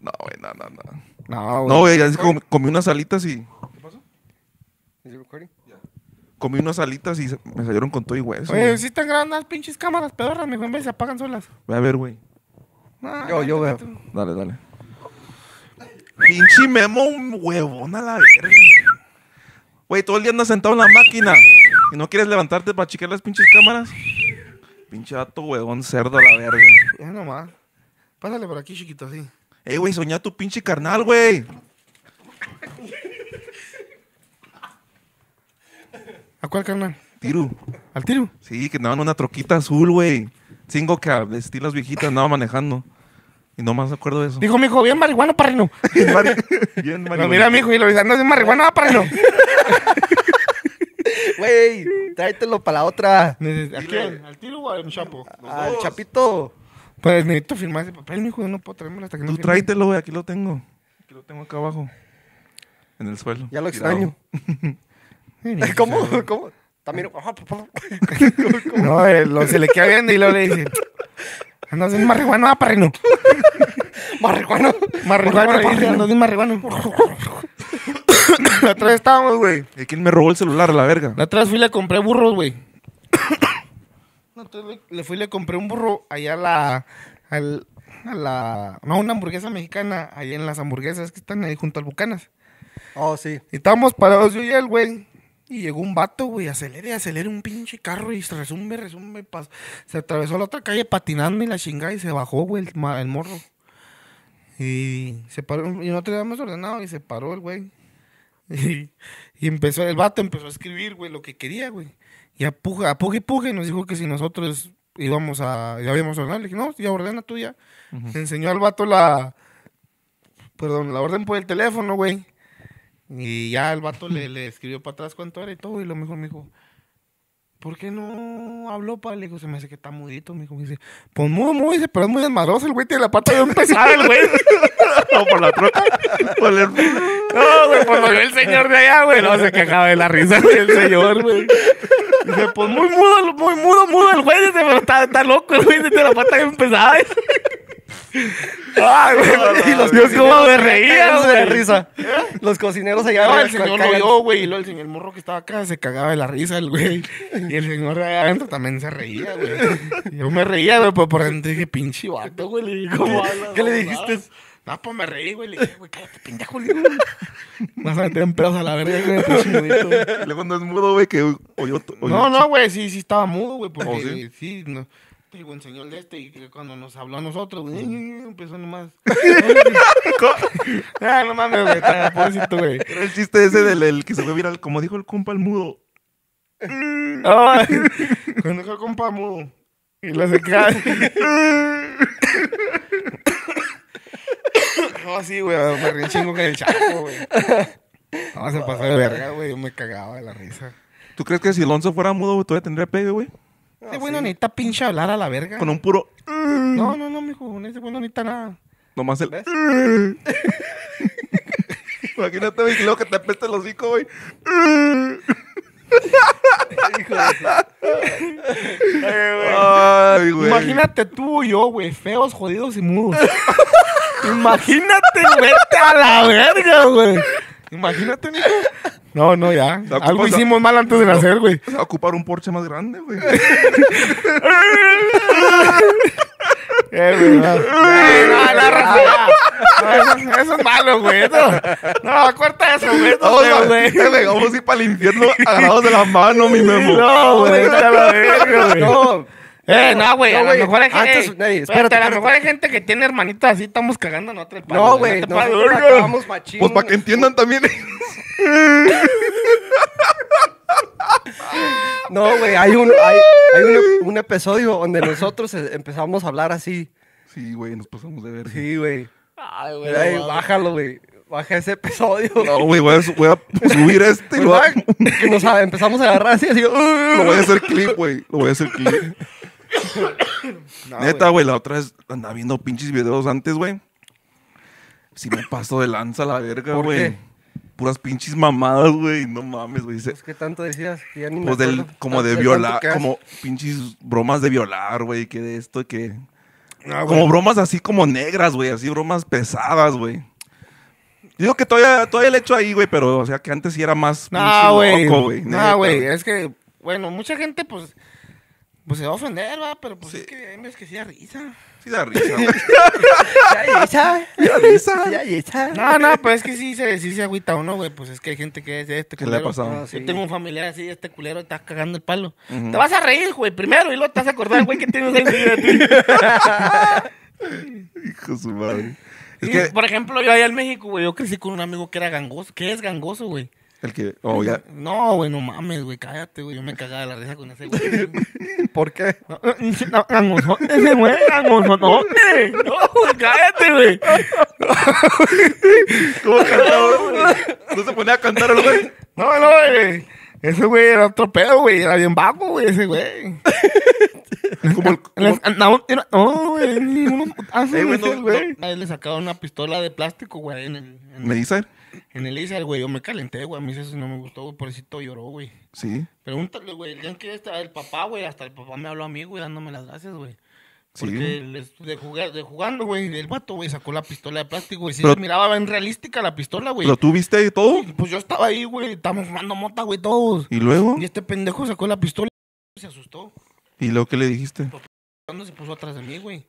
No, güey, no, no, no. No, güey. No, ya comí unas alitas y. ¿Qué pasó? Ya Comí unas alitas y me salieron con todo y hueso. Oye, si ¿sí están grabando las pinches cámaras pedorras, mejor en vez se apagan solas. Voy a ver, güey yo, yo veo. Dale, dale. Pinche memo, un huevón a la verga. Güey, todo el día andas sentado en la máquina y no quieres levantarte para chequear las pinches cámaras. Pinche gato, huevón, cerdo a la verga. Ya nomás. Pásale por aquí, chiquito, así. Ey, eh, güey, soñá tu pinche carnal, güey. ¿A cuál carnal? Tiru. ¿Al tiru Sí, que andaban una troquita azul, güey. Cinco que vestir las viejitas, andaba manejando no más acuerdo de eso. Dijo, mi hijo, bien marihuana, parreno. bien, marihuana. Lo mira No, mira, hijo y lo dice, no, es marihuana, ah, parreno. [LAUGHS] Güey, tráetelo para la otra. ¿A quién? ¿Al tiro o al chapo? Al chapito. Pues necesito firmar ese papel, mi yo no puedo traerme hasta que Tú tráetelo, güey, aquí lo tengo. Aquí lo tengo acá abajo. En el suelo. Ya lo extraño. [LAUGHS] [LAUGHS] ¿Cómo? ¿Cómo? También. ¿Cómo? No, eh, se le queda viendo y luego le dice. Andas en marihuana, ah, parrino. Marihuana, [LAUGHS] Marihuano, Andas en Atrás [COUGHS] la estábamos, güey. ¿Y quién me robó el celular la verga? Atrás fui y le compré burros, güey. No [COUGHS] le, le fui y le compré un burro allá a la. Al, a la. No, una hamburguesa mexicana. Allá en las hamburguesas que están ahí junto al Bucanas. Oh, sí. Y estábamos parados yo y él, güey. Y llegó un vato, güey, acelere, acelere un pinche carro y se resume, resume. se atravesó la otra calle patinando y la chingada y se bajó, güey, el, morro. Y se paró, y no teníamos ordenado y se paró el güey. [LAUGHS] Y, empezó, el vato empezó a escribir, güey, lo que quería, güey. Y a puja, y puja y nos dijo que si nosotros íbamos a, ya habíamos ordenado. Le dije, no, ya ordena tú ya. enseñó al vato la, perdón, la orden por el teléfono, güey. Y ya el vato le, [LAUGHS] le escribió para atrás cuánto era y todo. Y lo mejor me dijo, ¿por qué no habló para? Le dijo, se me hace que está mudito. Me dijo, me dice, pues muy, muy, dice, pero es muy desmadroso. El güey tiene la pata bien pesada, [LAUGHS] ah, el güey. [LAUGHS] no, por la troca. No, güey, por lo que el señor de allá, güey. No se quejaba de la risa, del el señor, güey. Dice, pues muy mudo, muy mudo, mudo el güey. Dice, pero está, está loco el güey. Tiene la pata un pesado. Ay, güey. Y los Dios, cómo me reían de risa. Los cocineros allá. No, el señor lo vio, güey. Y luego el señor morro que estaba acá se cagaba de la risa, el güey. Y el señor adentro también se reía, güey. Yo me reía, güey, por dentro dije, pinche vato, güey. Le dije, ¿Qué le dijiste? No, pues me reí, güey. Le dije, güey, cállate, pendejo, güey. Más adelante en pedos a la verga, güey. Le [LAUGHS] cuando es mudo, güey, que oyó. No, no, güey, sí, sí estaba mudo, güey. Porque, oh, sí, no. Y buen señor de este y que cuando nos habló a nosotros, güey, empezó nomás. [LAUGHS] ah, no mames, güey, está a güey. Era el chiste ese del que se fue viral, como dijo el compa el mudo. [LAUGHS] cuando dijo el compa al mudo. Y la se [LAUGHS] no, así, güey, me reí chingo con el chaco, güey. No, se pasó de verga, güey, yo me cagaba de la risa. ¿Tú crees que si Alonso fuera mudo, todavía tendría pegue, güey? Ese bueno no necesita pinche hablar a la verga. Con un puro. Mm". No, no, no, mijo. Ese güey necesita nada. Nomás el. Mm". [LAUGHS] Imagínate, mi luego que te apeste el hocico, mm". [LAUGHS] güey. Imagínate tú y yo, güey, feos, jodidos y mudos. [LAUGHS] Imagínate, vete a la verga, güey. Imagínate, mijo. No, no, ya. Algo hicimos mal antes de nacer, güey. ocupar un Porsche más grande, güey. [LAUGHS] Eh, eh, eh, no, eh, eso, es malo, güey. No, corta eso, güey. No, [LAUGHS] güey. vamos a ir para el infierno agarrados de las manos, mi memo. No, güey. [LAUGHS] No, eh, no, güey, a lo mejor hay gente. Antes, espérate, a lo mejor hay gente que tiene hermanitas así, estamos cagando en otra No, güey, no, estamos Pues para que entiendan también. [LAUGHS] no, güey, hay un, hay, hay un, episodio donde nosotros e, empezamos a hablar así. Sí, güey, nos pasamos de ver. Sí, güey. Ay, güey. Bájalo, güey. Baja ese episodio. No, güey, voy, a subir [LAUGHS] este. y lo pues nos empezamos a agarrar así. Lo voy a hacer [LAUGHS] clip, güey. Lo voy a hacer clip. [COUGHS] Neta, güey, la otra vez andaba viendo pinches videos antes, güey. Si me paso de lanza la verga, güey. Puras pinches mamadas, güey. No mames, güey. tanto decías? Que pues como de violar, como pinches bromas de violar, güey. Que de esto, que... como bromas así como negras, güey. Así bromas pesadas, güey. Digo que todavía, todavía le hecho ahí, güey, pero o sea que antes sí era más. No, güey. No, güey. Es que, bueno, mucha gente, pues, pues se va a ofender, va, pero pues es que es que sí da risa. Sí da risa, [LAUGHS] güey. Ya risa. Ya risa. Ya risa. No, no, pero es que sí se, sí se agüita uno, güey. Pues es que hay gente que es de este ¿Qué le ha pasado? Yo tengo un familiar así, este culero está cagando el palo. Te vas a reír, güey, primero, y luego te vas a acordar, güey, que tienes ahí de ti. [LAUGHS] Hijo su madre. Por ejemplo, yo allá en México, güey, yo crecí con un amigo que era gangoso, ¿Qué es gangoso, güey. El que. Oh, no, güey, no mames, güey, cállate, güey. Yo me cagaba la risa con ese güey. [LAUGHS] ¿Por qué? No, no, ese güey, No, güey, cállate, güey. ¿Cómo cantaba, ¿No se ponía a cantar el güey? No, no, güey. Ese güey era otro pedo, güey. Era bien bajo, güey, ese güey. Como el, eh, No, no, güey, ninguno. Ah, güey. le sacaba una pistola de plástico, güey. En el, ¿Me dice? En el Izal, güey, yo me calenté, güey. A mí eso no me gustó, güey. Pobrecito lloró, güey. Sí. Pregúntale, güey. El día estar que está el papá, güey, hasta el papá me habló a mí, güey, dándome las gracias, güey. Porque sí. de, de jugando, güey, el vato, güey, sacó la pistola de plástico, güey. Sí, se miraba bien realística la pistola, güey. lo tuviste todo? pues yo estaba ahí, güey. estamos fumando mota, güey, todos. ¿Y luego? Y este pendejo sacó la pistola y se asustó. ¿Y luego qué le dijiste? Pues, cuando se puso atrás de mí, güey.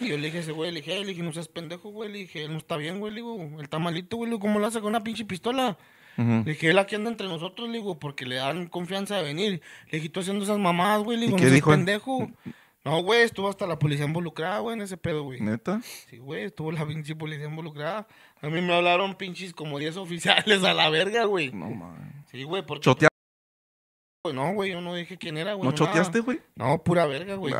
Y yo le dije a ese güey, le dije, le dije, no seas pendejo, güey. Le dije, él no está bien, güey. Le digo, él está malito, güey. ¿cómo lo hace con una pinche pistola? Le dije, él aquí anda entre nosotros, le digo, porque le dan confianza de venir. Le dije, tú haciendo esas mamadas, güey. Le digo, qué no pendejo. No, güey, estuvo hasta la policía involucrada, güey, en ese pedo, güey. ¿Neta? Sí, güey, estuvo la pinche policía involucrada. A mí me hablaron pinches como 10 oficiales a la verga, güey. No, mames. Sí, güey, porque... Pues no, güey, yo no dije quién era, güey. ¿No, choqueaste, choteaste, güey? No, pura verga, güey.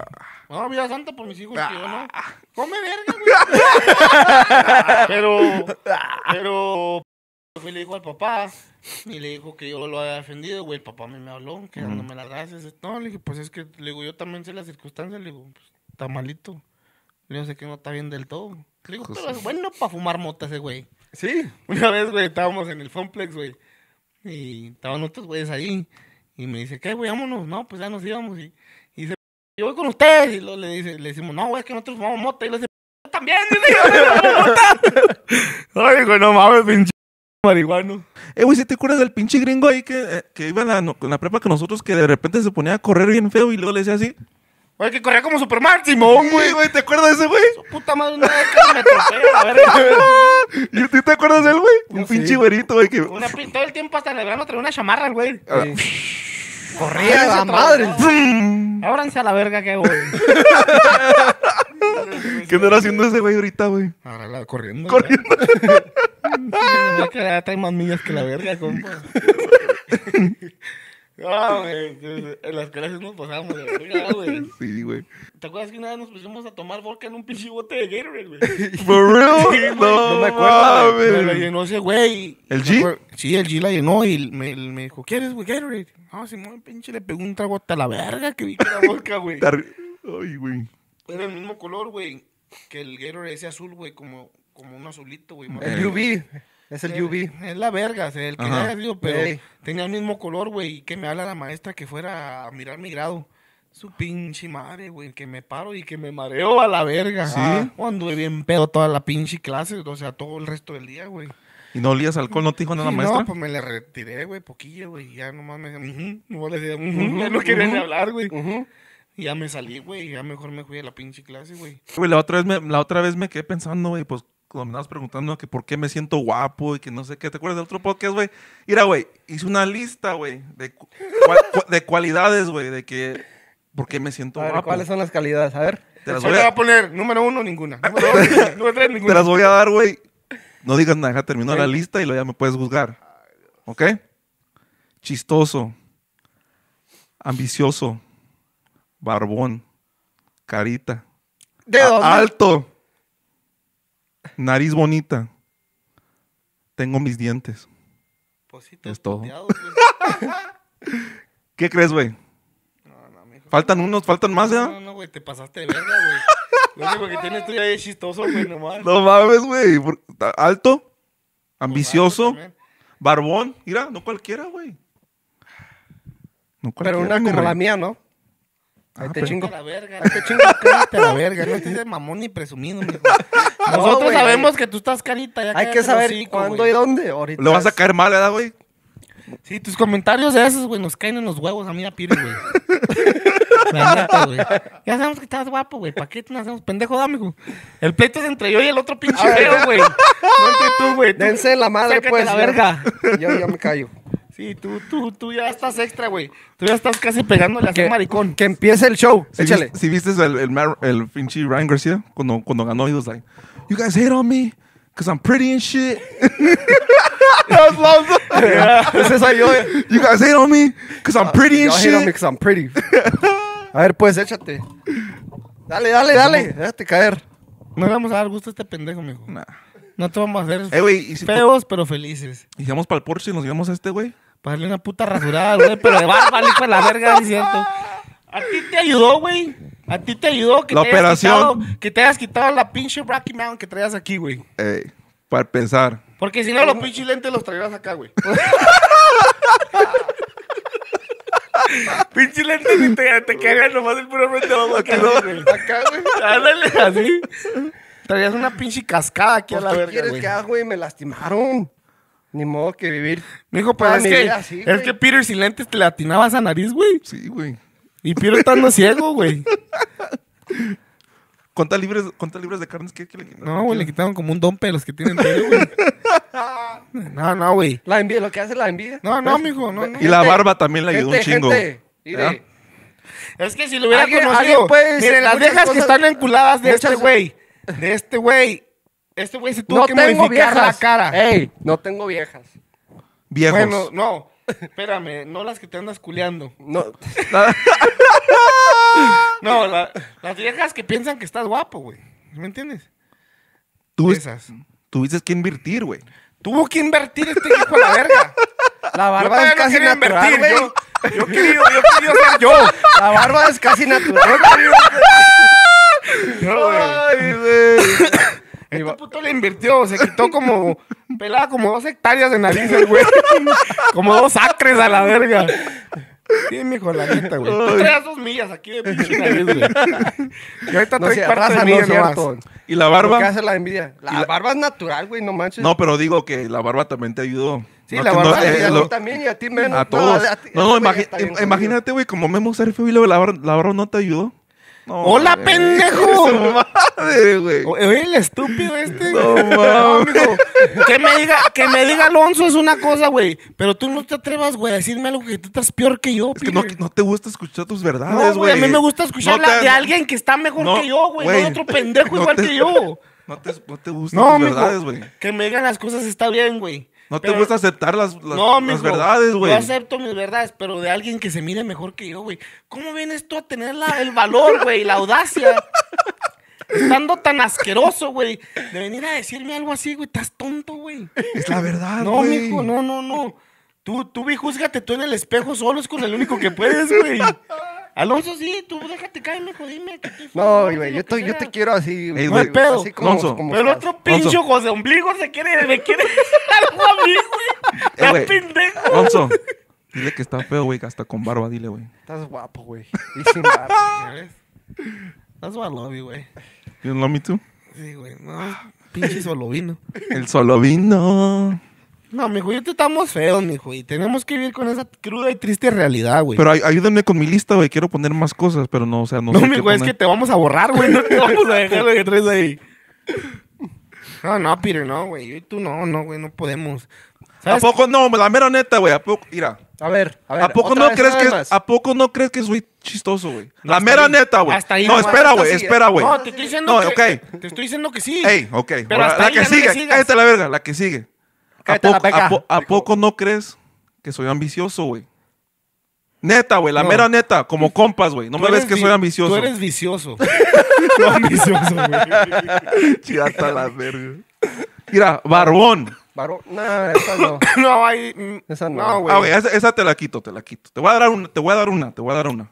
No, vida santa por mis hijos, nah. que yo no. Ah. Come verga, [LAUGHS] güey. pero, ah. pero, fui le dijo al papá y le dijo que yo lo había defendido, güey. El papá me, me habló, que no me las gracias. No, le dije, pues es que, le digo, yo también sé las circunstancias, le digo, pues, está malito. Le digo, sé que no está bien del todo. Le digo, pero es bueno para fumar motas, ese güey. Sí, una vez, güey, estábamos en el Funplex, güey. Y estaban otros güeyes ahí. Y me dice, ¿qué, güey? Vámonos. No, pues ya nos íbamos. Y, y dice, yo voy con ustedes. Y luego le, dice, le decimos, no, güey, es que nosotros vamos mota. Y le dice, yo también. [LAUGHS] Ay, güey, no mames, pinche marihuano. Eh, güey, si te acuerdas del pinche gringo ahí que, eh, que iba con la prepa con nosotros que de repente se ponía a correr bien feo y luego le decía así. Oye, que corría como Superman, Simón, güey. güey, ¿te acuerdas de ese, güey? Su puta madre, una que me a ver. ¿Y tú te acuerdas de él, güey? Un pinche güerito, güey. todo el tiempo hasta el verano traía una chamarra, güey. Ah. Corría la madre. Ábranse a la verga que, güey. [LAUGHS] ¿Qué andará haciendo ese güey ahorita, güey? Ahora la corriendo. Corriendo. [LAUGHS] que trae más millas que la verga, compa. [LAUGHS] No, ah, güey. En las clases nos pasábamos de [LAUGHS] güey. Sí, güey. ¿Te acuerdas que una vez nos pusimos a tomar vodka en un pinche bote de Gatorade, güey? [LAUGHS] ¿For real? no, no, me acuerdo. Me la llenó ese güey. ¿El G? Sí, el G la llenó y me, me dijo, ¿quieres, güey, Gatorade? No, el pinche, le pegó un trago hasta la verga que vi que era vodka, güey. Ay, güey. Era el mismo color, güey, que el Gatorade ese azul, güey, como, como un azulito, güey. El UV. Es el, eh, UV. Es la verga, el que haya pero tenía el mismo color, güey. Y que me habla la maestra que fuera a mirar mi grado. Su pinche madre, güey, que me paro y que me mareo a la verga. Sí. Ah, cuando bien pedo toda la pinche clase, o sea, todo el resto del día, güey. ¿Y no olías alcohol? ¿No te dijo nada la maestra? No, pues me le retiré, güey, poquillo, güey. Ya nomás me no le ya no quería hablar, güey. Y ya me salí, güey, ya mejor me fui a la pinche clase, güey. Güey, la otra vez me, la otra vez me quedé pensando, güey, pues cuando me preguntando que por qué me siento guapo y que no sé qué. ¿Te acuerdas del otro podcast, güey? Mira, güey, hice una lista, güey, de, cualidades, güey, de que por qué me siento a ver, guapo. ¿Cuáles son las calidades? A ver. Te las voy a... poner número uno, [LAUGHS] ninguna. Número tres, ninguna. Te las voy a dar, güey. No digas nada, ya terminó la lista y luego ya me puedes juzgar. ¿Ok? Chistoso. Ambicioso. Barbón. Carita. Alto. Nariz bonita. Tengo mis dientes. Pues sí, es todo. [LAUGHS] ¿Qué crees, güey? No, no, Faltan unos, faltan más, ¿ya? No, no, güey, te pasaste de verga, güey. Lo único que tienes tú ya es chistoso, güey, nomás. No mames, güey. Alto, ambicioso, pues barbón. Mira, no cualquiera, güey. No cualquiera, Pero una como la mía, ¿no? Ahí te chingo la verga. Ahí te chingo la [LAUGHS] verga. No te de mamón ni presumido, mijo. [LAUGHS] Nosotros sabemos que tú estás carita. Ya Hay que saber cuándo y dónde. Lo vas a caer mal, ¿verdad, güey? Sí, tus comentarios de esos, güey, nos caen en los huevos a mí a Piri, [LAUGHS] güey. Ya sabemos que estás guapo, güey. ¿Para qué te hacemos pendejo, amigo? El pleito es entre yo y el otro pinche güey. No entre tú, güey. Dense la madre, pues. la verga. Yo, yo me callo. Sí, tú, tú, tú ya estás extra, güey. Tú ya estás casi pegándole a ese maricón. Que empiece el show. Échale. si viste el, el, el pinche Ryan García cuando, cuando ganó, he was like, You guys hate on me cause I'm pretty and shit. [LAUGHS] That was yo. Eh. You guys hate on me cause I'm ah, pretty and shit. hate on me because I'm pretty. a ver, pues, échate. Dale, dale, dale. Déjate caer. No vamos a dar gusto a este pendejo, mijo. Nah. No te vamos a hacer eh, feos, pero felices. Y si vamos para el Porsche y nos llevamos a este, güey. Para darle una puta rasurada, güey, pero de barba, la verga, diciendo. A ti te ayudó, güey. A ti te ayudó que, te, hayas quitado, que te hayas quitado la pinche Rocky Mountain que traías aquí, güey. Eh, para pensar. Porque si no, los pinches lentes los traías acá, güey. [LAUGHS] pinches lentes y te, te cagan nomás el puro frente abajo acá, güey. Acá, güey. Ándale, así. Traías una pinche cascada aquí a pues, la verga, ¿Qué quieres que haga, güey? Me lastimaron. Ni modo que vivir. Mijo, pues es, que, es que Peter sin lentes te le atinaba esa nariz, güey. Sí, güey. Y Peter estando ciego, güey. [LAUGHS] ¿Cuántas libras, de carnes que, que le quitaron? No, güey, le quitaron como un dompe a los que tienen pelo, güey. [LAUGHS] No, no, güey. La envidia, lo que hace la envidia. No, no, mijo, Y la barba también le ayudó un chingo. Es que si lo hubiera conocido. pues. puede miren, las viejas que están enculadas de este güey. De este güey. Este güey se tuvo que tengo modificar la cara. Ey, no tengo viejas. Viejos. Bueno, no. Espérame, no las que te andas culeando. No. [LAUGHS] No, las viejas que piensan que estás guapo, güey. ¿Me entiendes? Tú, Esas. tuviste que invertir, güey. Tuvo que invertir este equipo a la verga. La barba es casi natural, güey. Yo, quería, yo quería ser yo. La barba es casi natural. güey. [LAUGHS] Ay, güey. Este puto le invirtió, se quitó como, [LAUGHS] pelada como dos hectáreas de narices, güey. Como dos acres a la verga. Sí, mijo, la neta, güey. Tú traías dos millas aquí de pinche nariz, güey. Y ahorita te traes a de ¿Y la barba? ¿Qué hace la envidia? La, barba es natural, güey, no manches. No, pero digo que la barba también te ayudó. Sí, la barba eh, también y a ti menos. A todos. No, imagínate, güey, como Memo Sergio y la barba no te ayudó. ¡Hola, pendejo! [LAUGHS] madre, güey! Oye, el estúpido este. No, que, me diga, que me diga Alonso es una cosa, güey. Pero tú no te atrevas, güey, a decirme algo que tú estás peor que yo. Es que no, te gusta escuchar tus verdades, güey. a mí me gusta escuchar la de alguien que está mejor que yo, güey. No otro pendejo igual que yo. [LAUGHS] No te, no te gustan tus verdades, güey. Que me digan las cosas está bien, güey. No te gusta aceptar las, las, verdades, güey. Yo acepto mis verdades, pero de alguien que se mire mejor que yo, güey. ¿Cómo vienes tú a tener el valor, güey, la audacia? Estando tan asqueroso, güey, de venir a decirme algo así, güey, estás tonto, güey. Es la verdad, güey. No, mijo, no, no, no. Tú, tú, vi, júzgate tú en el espejo Solo es con el único que puedes, güey. Alonso, sí, tú déjate caerme, jodime. dime. Que tú... No, güey, yo, te, quiero así. güey. no pedo. Así como, Alonso, pero el otro pincho José Ombligo se quiere, me quiere algo a mí, güey. pendejo. Alonso, dile que está feo, güey, hasta con barba, dile, güey. Estás guapo, güey. Y sin barba, ¿sabes? Estás guapo, güey. ¿You love me too? Sí, güey, no. Pinche solovino. El solovino. No, yo te estamos feos, mijo, y tenemos que vivir con esa cruda y triste realidad, güey. Pero ayúdenme ayúdame con mi lista, güey, quiero poner más cosas, pero no, o sea, no, No, mi qué es que te vamos a borrar, güey. No te vamos a dejar lo que traes ahí. [LAUGHS] No, no, Peter, no, güey. Yo y tú no, no, güey, no podemos. ¿A poco no? La mera neta, güey, ¿a poco? Mira, A ver, a ver. ¿a poco, no crees que, ¿a poco no crees que soy chistoso, güey? La mera neta, güey. Hasta ahí No, espera, güey, espera, güey. No, te estoy diciendo No, que... ok. Te estoy diciendo que sí. Ey, ok. Pero la que sigue, Ahí cállate la verga, la que sigue. ¿A poco, no crees que soy ambicioso, güey? Neta, güey, la mera neta, como compas, güey. No me ves que soy ambicioso. Tú eres vicioso. [LAUGHS] no ambicioso, güey. la [LAUGHS] verga. Mira, barbón. Barón. No, esa no. [COUGHS] no, ahí, mm, Esa no. no güey. Ah, esa, te la quito, te la quito. Te voy a dar una, te voy a dar una, te voy a dar una.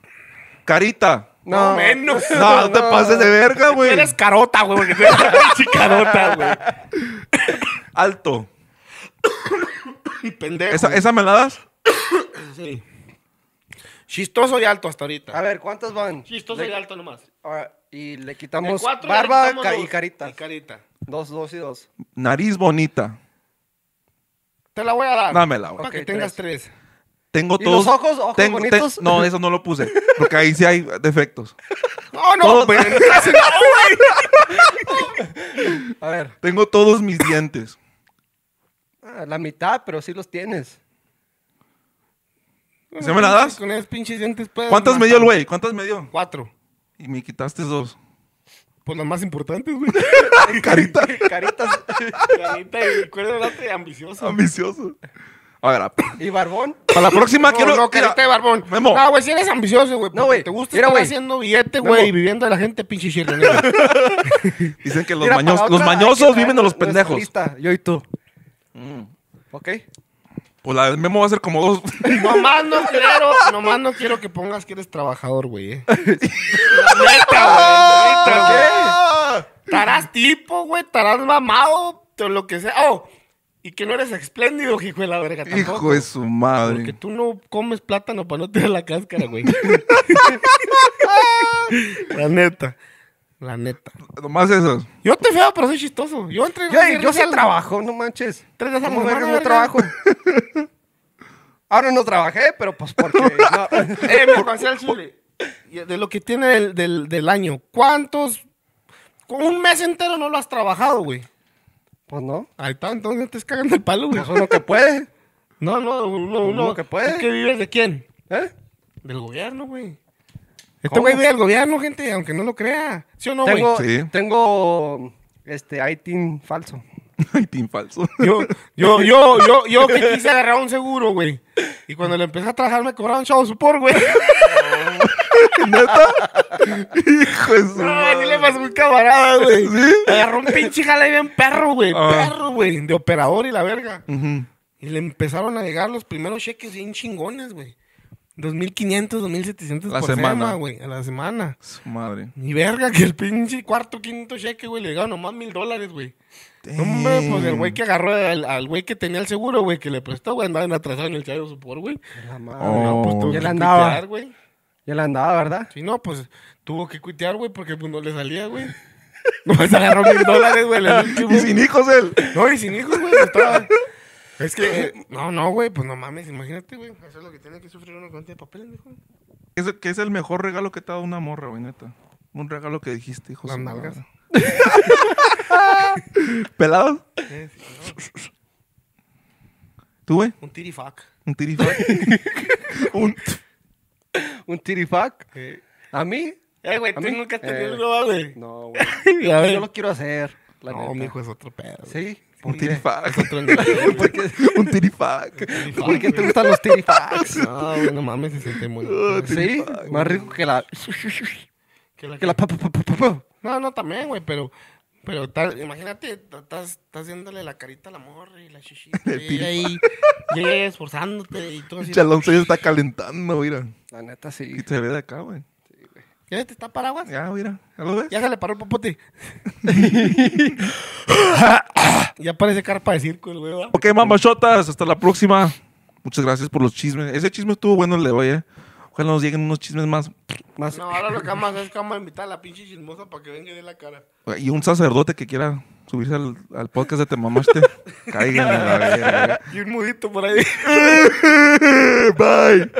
Carita. No, menos. No, no, te pases de verga, güey. Eres carota, güey, porque eres chicarota, güey. Alto y [COUGHS] pendejo. ¿Esa, ¿Esas meladas? [COUGHS] sí. Chistoso y alto hasta ahorita. A ver, ¿cuántas van? Chistoso y alto nomás. Ah, y le quitamos barba y carita. Y carita. Dos, dos y dos. Nariz bonita. Te la voy a dar. Dámela, Para que tengas tres. Tengo todos. los ojos? bonitos? no, eso no lo puse. Porque ahí sí hay defectos. [LAUGHS] ¡Oh, no, no, [LAUGHS] [LAUGHS] ¡Oh, A ver. Tengo todos mis dientes. Ah, la mitad, pero sí los tienes. ¿Se me la das? Con pinches dientes ¿Cuántas me dio el güey? ¿Cuántas me dio? Cuatro. Y me quitaste dos. Pues las más importantes, güey. [LAUGHS] Carita. [LAUGHS] Caritas. Carita y cuerda delante ambicioso. Ambicioso. A ver, ¿Y Barbón? Para la próxima quiero. No, carita de Barbón. Memo. No, güey, si eres ambicioso, güey. No, güey. Te gusta Mira, estar haciendo billete, güey, y viviendo de la gente, pinche chile. [LAUGHS] Dicen que los, mañosos. los mañosos viven de los pendejos. Yo y tú. Mm. Ok. Pues la del memo va a ser como dos. [LAUGHS] Nomás no quiero, no quiero que pongas que eres trabajador, güey. ¿eh? [LAUGHS] neta, güey. Tarás tipo, güey. Tarás mamado, o lo que sea. Oh, y que no eres espléndido, hijo de la verga. Tampoco, hijo de su madre. Porque tú no comes plátano para no tirar la cáscara, güey. [LAUGHS] la neta. La neta. Nomás esos. Yo te feo, pero soy chistoso. Yo entré. Yo, yo, yo trabajo, no manches. Tres días a mujer no trabajo. [LAUGHS] Ahora no trabajé, pero pues porque. [LAUGHS] No. eh, me pasé al chile. De lo que tiene del, del, año, ¿cuántos? Un mes entero no lo has trabajado, güey. Pues no. Ahí está, entonces te cagan el palo, güey. es pues lo que puede. No, no, no pues uno. que puede. ¿Es que vives de quién? ¿Eh? Del gobierno, güey. Este güey del gobierno, gente, aunque no lo crea. ¿Sí o no, güey? Tengo, tengo este ITIN falso. ITIN [LAUGHS] falso. Yo, yo, yo, yo, yo que quise agarrar un seguro, güey. Y cuando le empecé a trabajar me cobraron show support, güey. [LAUGHS] ¿Neta? Hijo de su. No, le pasó un camarada, güey. ¿Sí? Agarró un pinche y bien perro, güey. Ah. Perro, güey. De operador y la verga. Y le empezaron a llegar los primeros cheques bien chingones, güey. 2.500, 2.700 por semana, güey, a la semana. Su madre. Ni verga que el pinche cuarto, quinto cheque, güey, le llegaron nomás mil dólares, güey. Hombre, pues el güey que agarró al, güey que tenía el seguro, güey, que le prestó, güey, andaba atrasado en el su supor, güey. La madre. Pues, oh. ya le andaba. güey. ya la andaba, ¿verdad? Sí, no, pues tuvo que cuitear, güey, porque pues, no le salía, güey. [LAUGHS] No, se agarró mil dólares, güey. [LAUGHS] Y sin hijos él. No, y sin hijos, güey. Estaba... Es que, eh, eh, no, no, güey, pues no mames, imagínate, güey. Eso es lo que tiene que sufrir uno con de este papel, hijo. ¿Qué es, que es el mejor regalo que te ha dado una morra, güey, neta? Un regalo que dijiste, hijo. Las nalgas. [LAUGHS] ¿Pelado? ¿Tú, güey? Un tirifac. ¿Un tirifac? [LAUGHS] ¿Un, [LAUGHS] ¿Un tirifac? ¿A mí? Eh, güey, tú nunca te eh, güey. No, güey. yo lo quiero hacer. no, mi hijo es otro pedo. ¿Sí? Un tirifac. Un tirifac. ¿Por qué te gustan los tirifacs? [LAUGHS] No, no mames, se siente muy. Oh, sí, más rico que la. que la. No, no, también, güey, pero. Pero imagínate, estás haciéndole la carita al amor y la chichita. y ahí, y esforzándote y todo así. Chalón se está calentando, mira. La neta sí. Y se ve de acá, güey. ¿Ya te este está paraguas? Ya, mira. ¿Ya lo Ya se le paró el popote. [LAUGHS] ya parece carpa de circo el güey. Ok, mamachotas, hasta la próxima. Muchas gracias por los chismes. Ese chisme estuvo bueno el de hoy, ¿eh? Ojalá nos lleguen unos chismes más. No, ahora lo que vamos a hacer es que vamos a invitar a la pinche chismosa para que venga y dé la cara. Y un sacerdote que quiera subirse al, al podcast de Te Mamaste. [LAUGHS] Caigan. y un mudito por ahí. [LAUGHS] Bye.